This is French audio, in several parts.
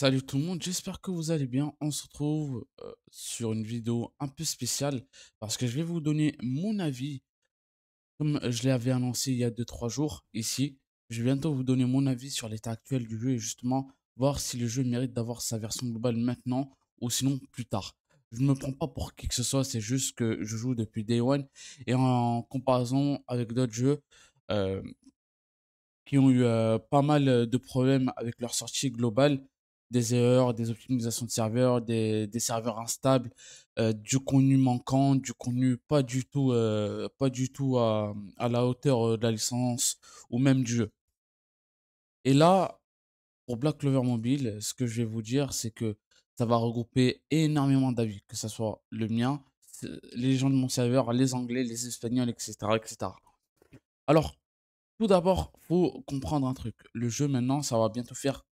Salut tout le monde, j'espère que vous allez bien. On se retrouve sur une vidéo un peu spéciale parce que je vais vous donner mon avis. Comme je l'avais annoncé il y a 2-3 jours ici, je vais bientôt vous donner mon avis sur l'état actuel du jeu et justement voir si le jeu mérite d'avoir sa version globale maintenant ou sinon plus tard. Je ne me prends pas pour qui que ce soit, c'est juste que je joue depuis Day One et en comparaison avec d'autres jeux, qui ont eu pas mal de problèmes avec leur sortie globale des erreurs, des optimisations de serveurs, des, serveurs instables, euh, du contenu manquant, du contenu pas du tout, euh, pas du tout à, la hauteur euh, de la licence ou même du jeu. Et là, pour Black Clover Mobile, ce que je vais vous dire, c'est que ça va regrouper énormément d'avis, que ce soit le mien, les gens de mon serveur, les Anglais, les Espagnols, etc. etc. Alors, tout d'abord, faut comprendre un truc. Le jeu maintenant, ça va bientôt faire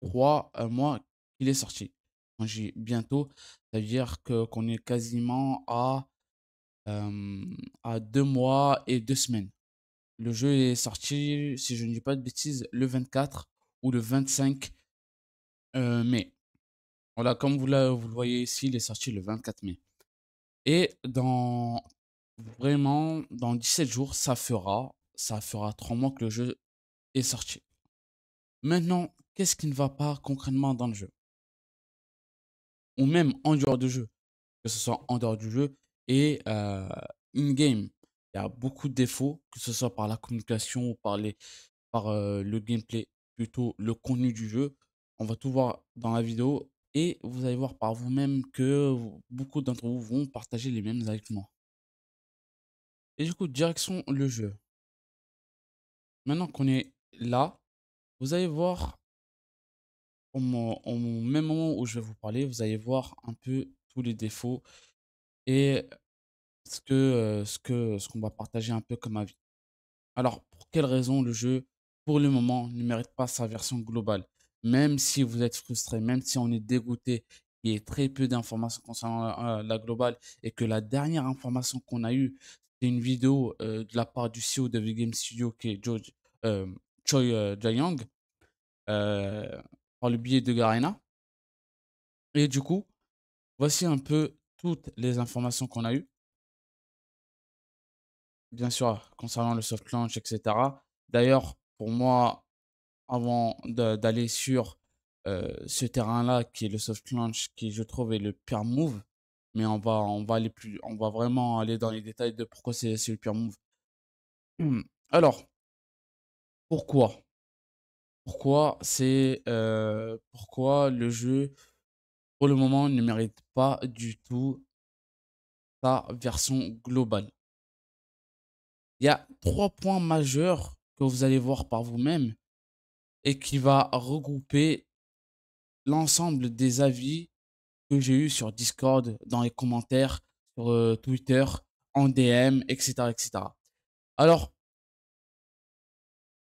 trois mois qu'il est sorti. j'ai bientôt, cest à dire que qu'on est quasiment à, deux à mois et deux semaines. Le jeu est sorti, si je ne dis pas de bêtises, le 24 ou le 25 euh, mai. Voilà, comme vous, vous le voyez ici, il est sorti le 24 mai. Et dans vraiment, dans 17 jours, ça fera, ça fera 3 mois que le jeu est sorti. Maintenant, qu'est-ce qui ne va pas concrètement dans le jeu Ou même en dehors du jeu, que ce soit en dehors du jeu et euh, in-game. Il y a beaucoup de défauts, que ce soit par la communication ou par, les, par euh, le gameplay, plutôt le contenu du jeu. On va tout voir dans la vidéo et vous allez voir par vous-même que beaucoup d'entre vous vont partager les mêmes avec moi. Et du coup, direction le jeu. Maintenant qu'on est là, vous allez voir au, même moment où je vais vous parler, vous allez voir un peu tous les défauts et ce que euh, ce que ce qu'on va partager un peu comme avis. Alors pour quelles raisons le jeu pour le moment ne mérite pas sa version globale. Même si vous êtes frustré, même si on est dégoûté, il y a très peu d'informations concernant euh, la, globale et que la dernière information qu'on a eue, c'est une vidéo euh, de la part du CEO de Vgame Game Studio qui est George, Choi euh, Jayang le biais de Garena. Et du coup, voici un peu toutes les informations qu'on a eues. Bien sûr, concernant le soft launch, etc. D'ailleurs, pour moi, avant d'aller sur euh, ce terrain-là, qui est le soft launch, qui je trouve est le pire move, mais on va, on va, aller plus, on va vraiment aller dans les détails de pourquoi c'est le pire move. Hmm. Alors, pourquoi pourquoi c'est euh, pourquoi le jeu, pour le moment, ne mérite pas du tout sa version globale? Il y a trois points majeurs que vous allez voir par vous-même et qui va regrouper l'ensemble des avis que j'ai eu sur Discord, dans les commentaires, sur, euh, Twitter, en DM etc etc Alors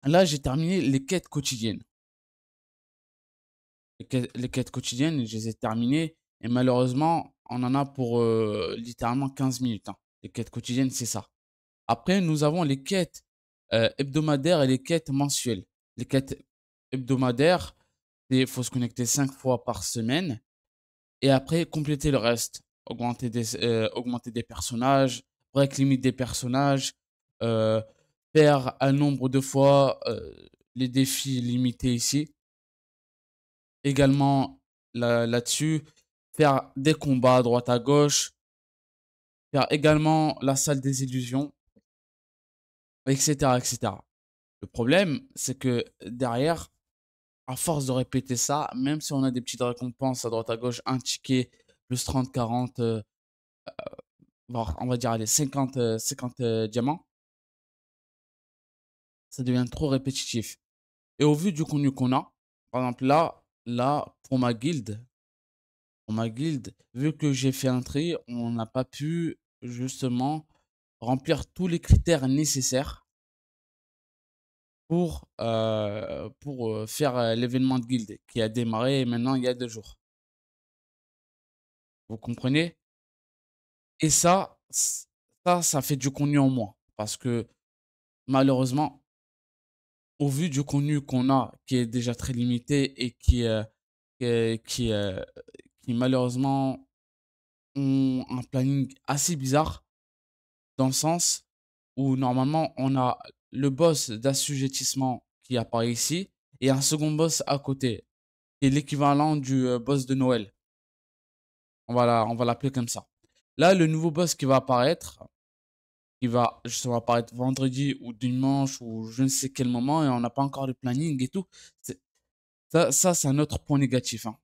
Là, j'ai terminé les quêtes quotidiennes. Les quêtes, quotidiennes, je les ai terminées. Et malheureusement, on en a pour euh, littéralement 15 minutes. Hein. Les quêtes quotidiennes, c'est ça. Après, nous avons les quêtes euh, hebdomadaires et les quêtes mensuelles. Les quêtes hebdomadaires, il faut se connecter 5 fois par semaine. Et après, compléter le reste. Augmenter des, euh, augmenter des personnages, break limite des personnages, un nombre de fois euh, les défis limités ici. Également là-dessus, faire des combats à droite à gauche, faire également la salle des illusions, etc. etc. Le problème, c'est que derrière, à force de répéter ça, même si on a des petites récompenses à droite à gauche, un ticket, plus 30, 40, euh, euh, on va dire les 50, 50 diamants, ça devient trop répétitif. Et au vu du contenu qu'on a, par exemple là, là pour ma guilde, pour ma guilde, vu que j'ai fait un tri, on n'a pas pu justement remplir tous les critères nécessaires pour, euh, pour euh, faire euh, l'événement de guilde qui a démarré maintenant il y a deux jours. Vous comprenez Et ça, ça, ça fait du contenu en moi Parce que malheureusement, au vu du contenu qu'on a, qui est déjà très limité et qui, euh, qui, euh, qui malheureusement ont un planning assez bizarre, dans le sens où normalement on a le boss d'assujettissement qui apparaît ici et un second boss à côté, qui est l'équivalent du euh, boss de Noël. On va l'appeler comme ça. Là, le nouveau boss qui va apparaître, qui va justement apparaître vendredi ou dimanche ou je ne sais quel moment et on n'a pas encore de planning et tout. Ça, ça c'est un autre point négatif. Hein.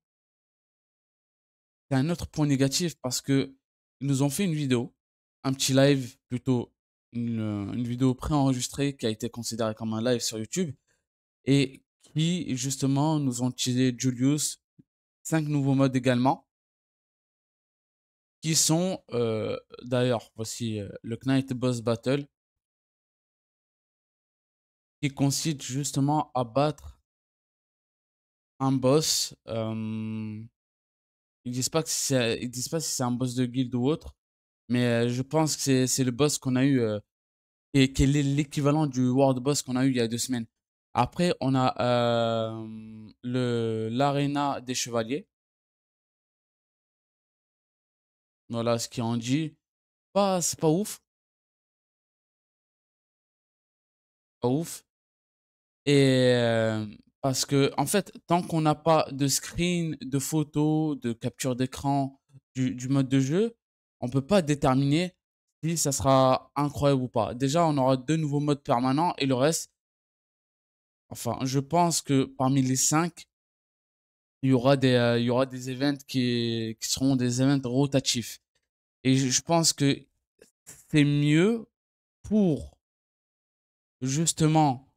C'est un autre point négatif parce que nous ont fait une vidéo, un petit live plutôt, une, vidéo préenregistrée qui a été considérée comme un live sur YouTube et qui justement nous ont utilisé Julius, cinq nouveaux modes également qui sont euh, d'ailleurs voici euh, le Knight Boss Battle qui consiste justement à battre un boss. ils disent pas que c'est, pas c'est un boss de guild ou autre, mais euh, je pense que c'est, le boss qu'on a eu et qui est l'équivalent du World Boss qu'on a eu il y a deux semaines. Après, on a le l'arena des chevaliers Voilà ce qui en dit. c'est pas ouf. Pas ouf. Et euh, parce que, en fait, tant qu'on n'a pas de screen, de photo, de capture d'écran du, mode de jeu, on ne peut pas déterminer si ça sera incroyable ou pas. Déjà, on aura deux nouveaux modes permanents et le reste. Enfin, je pense que parmi les cinq, il y aura des, euh, il y aura des qui, seront des événements rotatifs. Et je pense que c'est mieux pour justement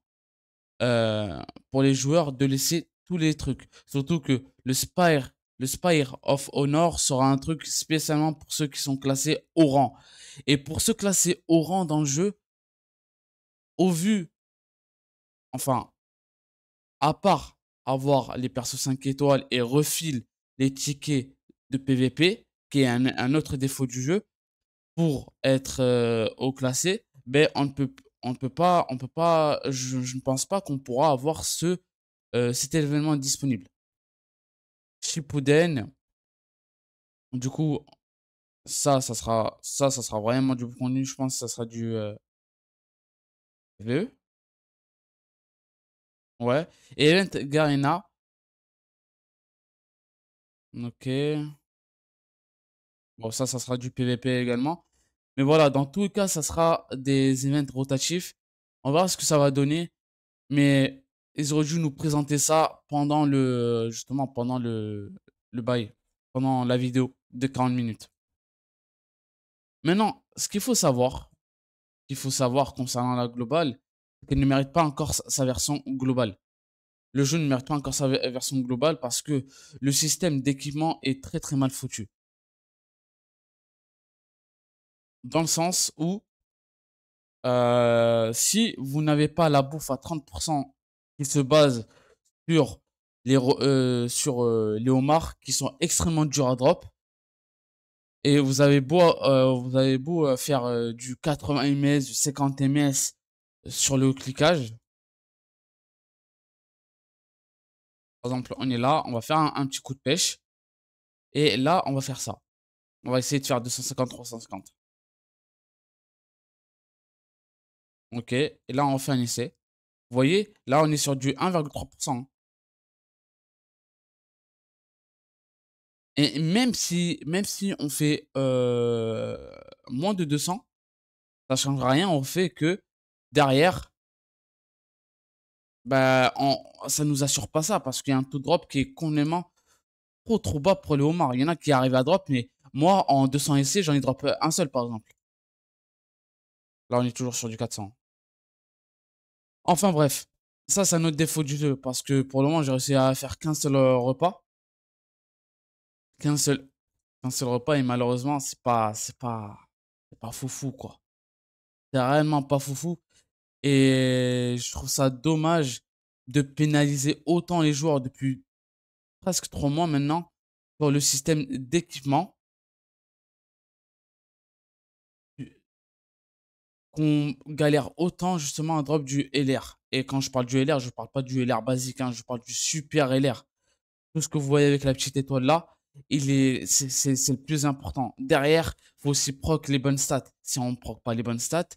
euh, pour les joueurs de laisser tous les trucs. Surtout que le Spire, le Spire of Honor sera un truc spécialement pour ceux qui sont classés au rang. Et pour ceux classer au rang dans le jeu, au vu, enfin, à part avoir les persos 5 étoiles et refile les tickets de PVP, qui est un, autre défaut du jeu, pour être euh, au classé, ben on peut on peut pas on peut pas je, ne pense pas qu'on pourra avoir ce euh, cet événement disponible. Chipuden. du coup ça ça sera ça ça sera vraiment du contenu, je pense que ça sera du euh, Ouais. Et Event Garena. Ok. Bon, ça, ça sera du PVP également. Mais voilà, dans tous les cas, ça sera des events rotatifs. On voir ce que ça va donner. Mais ils auraient dû nous présenter ça pendant le. Justement, pendant le, le bail. Pendant la vidéo de 40 minutes. Maintenant, ce qu'il faut savoir, qu'il faut savoir concernant la globale, qu'elle ne mérite pas encore sa version globale. Le jeu ne mérite pas encore sa version globale parce que le système d'équipement est très très mal foutu. Dans le sens où euh, si vous n'avez pas la bouffe à 30% qui se base sur les, euh, sur, euh, les homards qui sont extrêmement durs à drop, et vous avez vous avez beau faire du 80 ms, du 50 ms, sur le cliquage. Par exemple, on est là, on va faire un, petit coup de pêche. Et là, on va faire ça. On va essayer de faire 250, 350. Ok, et là, on fait un essai. Vous voyez, là, on est sur du 1,3%. Hein. Et même si, même si on fait euh, moins de 200, ça ne rien on fait que derrière, bah, ça nous assure pas ça parce qu'il y a un tout drop qui est complètement trop trop bas pour le homard. Il y en a qui arrivent à drop, mais moi en 200 essais, j'en ai drop un seul par exemple. Là, on est toujours sur du 400. Enfin bref, ça c'est un autre défaut du jeu parce que pour le moment, j'ai réussi à faire qu'un seul euh, repas. Qu'un seul, seul repas et malheureusement, c'est pas c'est pas c'est pas foufou quoi. C'est réellement pas foufou. Et je trouve ça dommage de pénaliser autant les joueurs depuis presque trois mois maintenant pour le système d'équipement. qu'on galère autant justement à drop du LR. Et quand je parle du LR, je parle pas du LR basique, hein, je parle du super LR. Tout ce que vous voyez avec la petite étoile là, il est, c'est, le plus important. Derrière, faut aussi proc les bonnes stats. Si on proc pas les bonnes stats,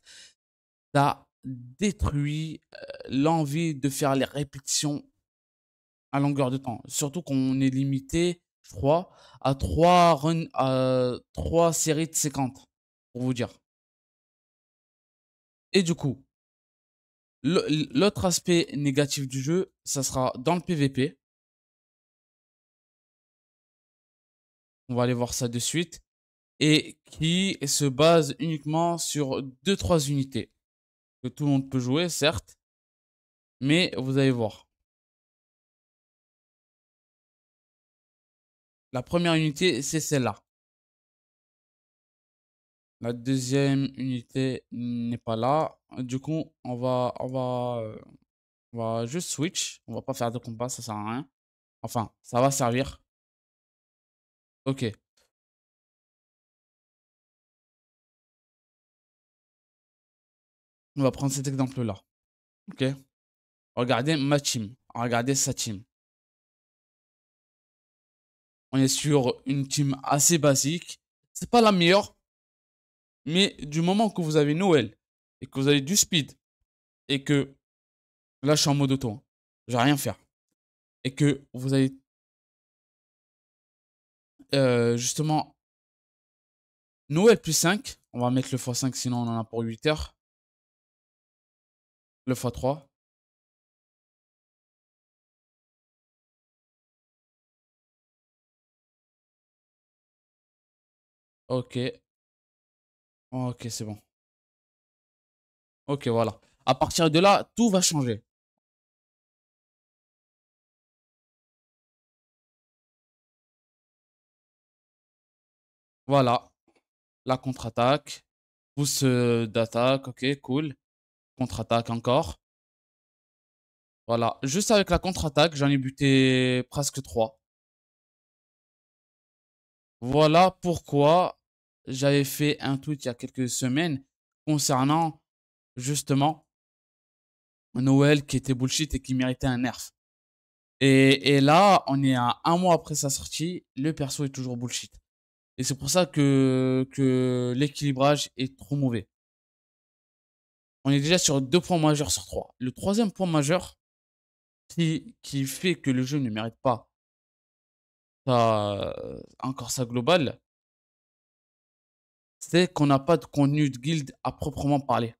ça détruit euh, l'envie de faire les répétitions à longueur de temps. Surtout qu'on est limité, je crois, à trois, à séries de 50, pour vous dire. Et du coup, l'autre aspect négatif du jeu, ça sera dans le PVP. On va aller voir ça de suite. Et qui se base uniquement sur 2-3 unités que tout le monde peut jouer, certes. Mais vous allez voir. La première unité, c'est celle-là. La deuxième unité n'est pas là. Du coup, on va, on va, on va juste switch. On va pas faire de combat, ça sert à rien. Enfin, ça va servir. Ok. On va prendre cet exemple-là. OK Regardez ma team. Regardez sa team. On est sur une team assez basique. C'est pas la meilleure. Mais du moment que vous avez Noël et que vous avez du speed et que là je suis en mode auto, je rien faire. Et que vous avez euh, justement Noël plus 5, on va mettre le x5 sinon on en a pour 8 heures. Le x3. Ok. Ok, c'est bon. Ok, voilà. À partir de là, tout va changer. Voilà. La contre-attaque. Pousse euh, d'attaque. Ok, cool. Contre-attaque encore. Voilà, juste avec la contre-attaque, j'en ai buté presque 3. Voilà pourquoi j'avais fait un tweet il y a quelques semaines concernant justement Noël qui était bullshit et qui méritait un nerf. Et, et, là, on est à un mois après sa sortie, le perso est toujours bullshit. Et c'est pour ça que, que l'équilibrage est trop mauvais on est déjà sur deux points majeurs sur trois. Le troisième point majeur qui, fait que le jeu ne mérite pas encore ça globale, c'est qu'on n'a pas de contenu de guild à proprement parler.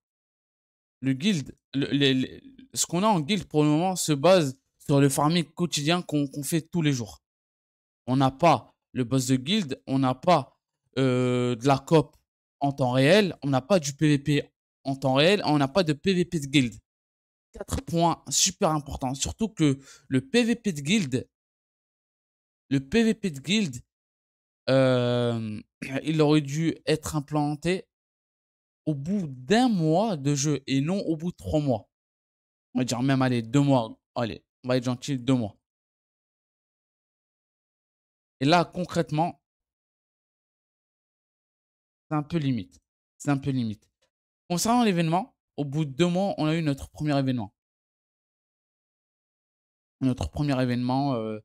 Le guild, ce qu'on a en guild pour le moment se base sur le farming quotidien qu'on fait tous les jours. On n'a pas le boss de guild, on n'a pas euh, de la cop en temps réel, on n'a pas du PVP en temps réel, on n'a pas de PVP de guild. Quatre points super importants. Surtout que le PVP de guild, le PVP de guild, euh, il aurait dû être implanté au bout d'un mois de jeu et non au bout de trois mois. On va dire même, allez, deux mois. Allez, on va être gentil, deux mois. Et là, concrètement, c'est un peu limite. C'est un peu limite. Concernant l'événement, au bout de deux mois, on a eu notre premier événement. Notre premier événement euh,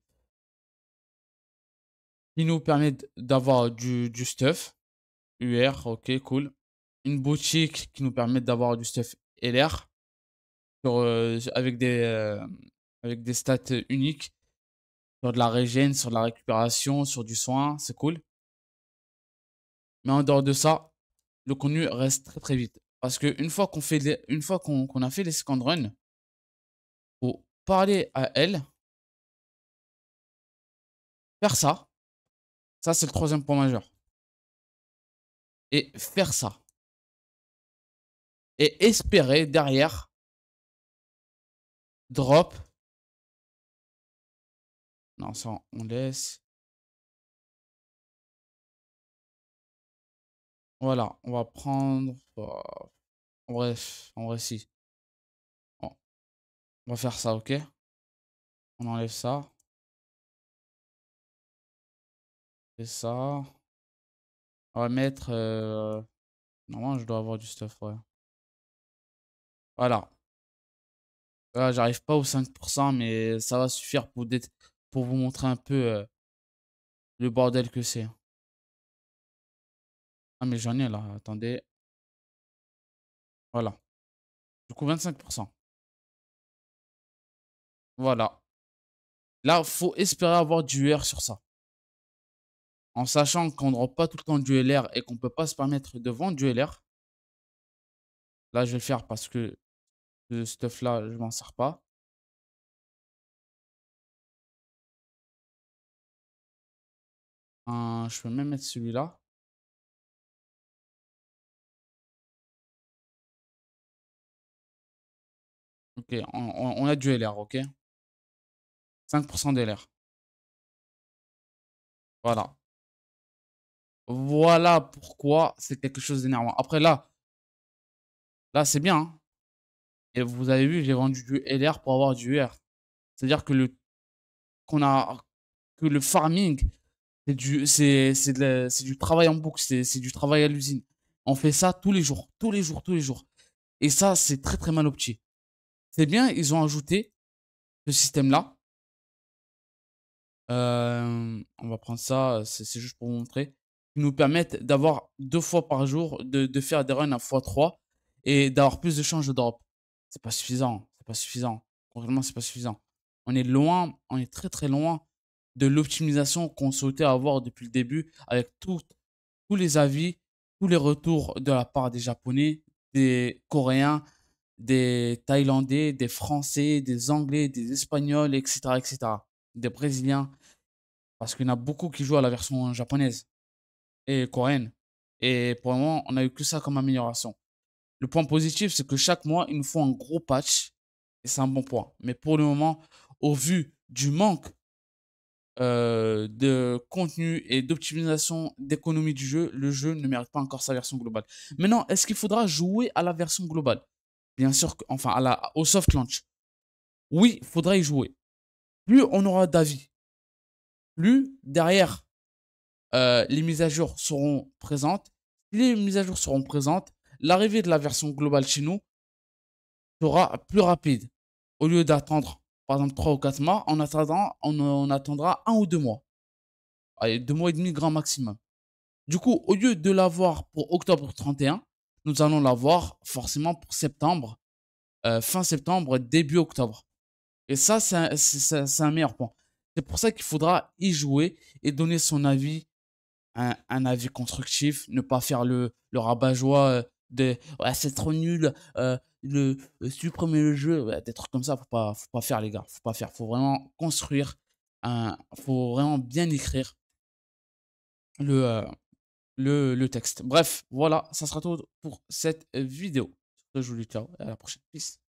qui nous permet d'avoir du, stuff. UR, ok, cool. Une boutique qui nous permet d'avoir du stuff LR euh, avec, des, euh, avec des stats uniques sur de la régène, sur de la récupération, sur du soin, c'est cool. Mais en dehors de ça, le contenu reste très très vite parce qu'une fois qu'on fait une fois qu'on a fait les second runs, parler à elle, faire ça. Ça, c'est le troisième point majeur. Et faire ça. Et espérer derrière drop. Non, ça, on laisse. Voilà, on va prendre. Bref, on vrai, si. On va faire ça, ok On enlève ça. Et ça. On va mettre... Euh, normalement, je dois avoir du stuff, ouais. Voilà. Là, j'arrive pas aux 5%, mais ça va suffire pour, pour vous montrer un peu euh, le bordel que c'est. Ah, mais j'en ai là, attendez. Voilà. Du coup, 25%. Voilà. Là, faut espérer avoir du R sur ça. En sachant qu'on ne pas tout le temps du LR et qu'on ne peut pas se permettre de vendre du LR. Là, je vais le faire parce que ce stuff-là, je m'en sers pas. Euh, je peux même mettre celui-là. Ok, on, a du LR, ok 5% de LR. Voilà. Voilà pourquoi c'est quelque chose d'énervant Après là, là c'est bien. Hein. Et vous avez vu, j'ai vendu du LR pour avoir du e R. C'est-à-dire que le qu'on a que le farming, c'est du c'est du travail en boucle, c'est du travail à l'usine. On fait ça tous les jours, tous les jours, tous les jours. Et ça, c'est très très mal opté. C'est bien, ils ont ajouté ce système-là. Euh, on va prendre ça, c'est juste pour vous montrer. Ils nous permettent d'avoir deux fois par jour, de, faire des runs à x3 et d'avoir plus de change de drop. C'est pas suffisant, c'est pas suffisant. Concrètement, c'est pas suffisant. On est loin, on est très très loin de l'optimisation qu'on souhaitait avoir depuis le début avec tout, tous les avis, tous les retours de la part des Japonais, des Coréens, des Thaïlandais, des Français, des Anglais, des Espagnols, etc., etc., des Brésiliens, parce qu'il y en a beaucoup qui jouent à la version japonaise et coréenne. Et pour le moment, on a eu que ça comme amélioration. Le point positif, c'est que chaque mois, il nous faut un gros patch, et c'est un bon point. Mais pour le moment, au vu du manque euh, de contenu et d'optimisation d'économie du jeu, le jeu ne mérite pas encore sa version globale. Maintenant, est-ce qu'il faudra jouer à la version globale bien sûr, enfin, à au soft launch, oui, il faudra y jouer. Plus on aura d'avis, plus derrière, euh, les mises à jour seront présentes. Si les mises à jour seront présentes, l'arrivée de la version globale chez nous sera plus rapide. Au lieu d'attendre, par exemple, 3 ou 4 mois, en attendant, on, on attendra 1 ou 2 mois. Allez, 2 mois et demi, grand maximum. Du coup, au lieu de l'avoir pour octobre 31, nous allons l'avoir forcément pour septembre, euh, fin septembre, début octobre. Et ça, c'est un, un, meilleur point. C'est pour ça qu'il faudra y jouer et donner son avis, un, un avis constructif, ne pas faire le, le rabat-joie euh, de ouais, c'est trop nul, euh, le, supprimer le jeu, d'être des trucs comme ça, faut pas, faut pas faire les gars, faut pas faire, faut vraiment construire, un, faut vraiment bien écrire le, le, texte. Bref, voilà, ça sera tout pour cette vidéo. Je vous dis ciao à la prochaine. Peace.